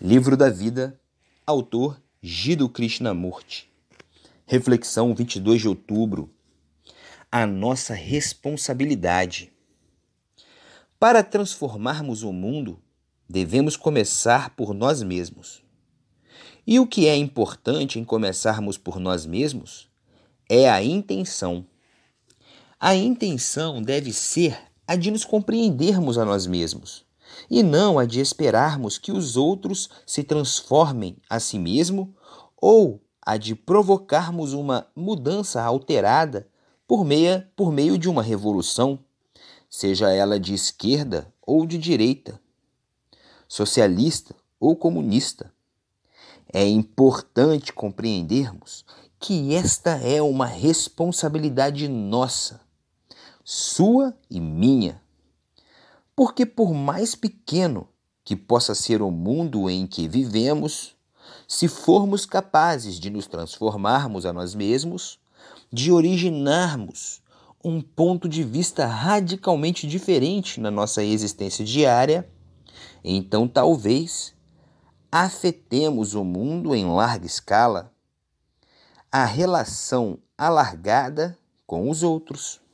Livro da Vida, autor Gido Krishnamurti. Reflexão 22 de outubro. A nossa responsabilidade. Para transformarmos o mundo, devemos começar por nós mesmos. E o que é importante em começarmos por nós mesmos é a intenção. A intenção deve ser a de nos compreendermos a nós mesmos e não a de esperarmos que os outros se transformem a si mesmo ou a de provocarmos uma mudança alterada por meia por meio de uma revolução, seja ela de esquerda ou de direita, socialista ou comunista. É importante compreendermos que esta é uma responsabilidade nossa, sua e minha porque, por mais pequeno que possa ser o mundo em que vivemos, se formos capazes de nos transformarmos a nós mesmos, de originarmos um ponto de vista radicalmente diferente na nossa existência diária, então talvez afetemos o mundo em larga escala. A relação alargada com os outros.